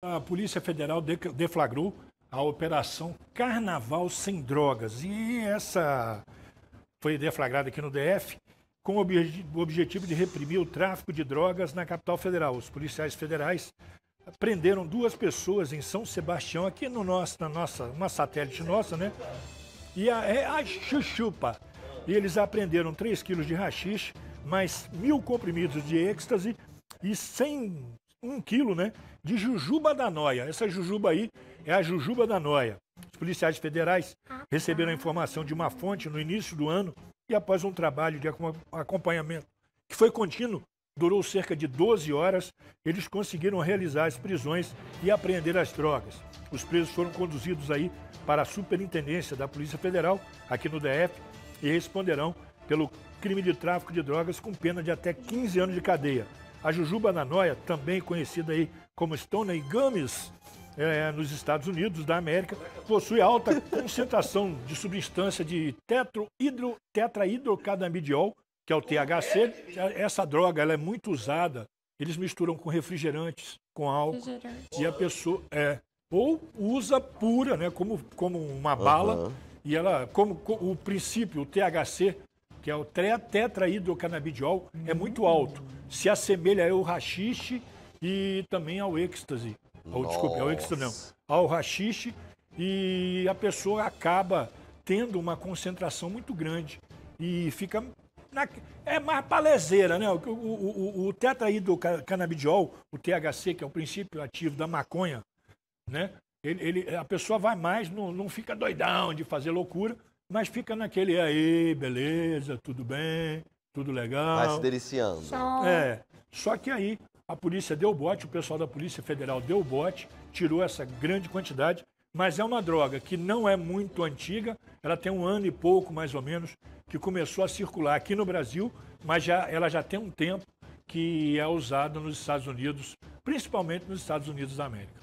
A Polícia Federal deflagrou a operação Carnaval sem Drogas. E essa foi deflagrada aqui no DF com o objetivo de reprimir o tráfico de drogas na capital federal. Os policiais federais prenderam duas pessoas em São Sebastião, aqui no nosso, na nossa, uma satélite nossa, né? E a, é a chuchupa. E eles apreenderam 3 quilos de rachixe, mais mil comprimidos de êxtase e 100 um quilo, né? De jujuba da noia. Essa jujuba aí é a jujuba da noia. Os policiais federais receberam a informação de uma fonte no início do ano e após um trabalho de acompanhamento que foi contínuo, durou cerca de 12 horas, eles conseguiram realizar as prisões e apreender as drogas. Os presos foram conduzidos aí para a superintendência da Polícia Federal aqui no DF e responderão pelo crime de tráfico de drogas com pena de até 15 anos de cadeia. A jujuba nanóia, também conhecida aí como Stone Gummies, é, nos Estados Unidos da América, possui alta concentração de substância de tetrohidro, tetrahidrocadamidiol, que é o THC. Essa droga ela é muito usada. Eles misturam com refrigerantes, com álcool. E a pessoa é ou usa pura, né, como, como uma bala. Uhum. E ela, como o princípio, o THC, que é o tetraidrocannabidiol, é muito alto. Se assemelha ao rachixe e também ao êxtase. Ao, desculpe, ao êxtase não. Ao rachixe e a pessoa acaba tendo uma concentração muito grande e fica... Na... é mais palezeira, né? O, o, o, o o THC, que é o princípio ativo da maconha, né? Ele, ele, a pessoa vai mais, não, não fica doidão de fazer loucura, mas fica naquele aí, beleza, tudo bem, tudo legal. Vai se deliciando. Só... É. Só que aí a polícia deu bote, o pessoal da Polícia Federal deu bote, tirou essa grande quantidade, mas é uma droga que não é muito antiga, ela tem um ano e pouco, mais ou menos, que começou a circular aqui no Brasil, mas já, ela já tem um tempo que é usada nos Estados Unidos, principalmente nos Estados Unidos da América.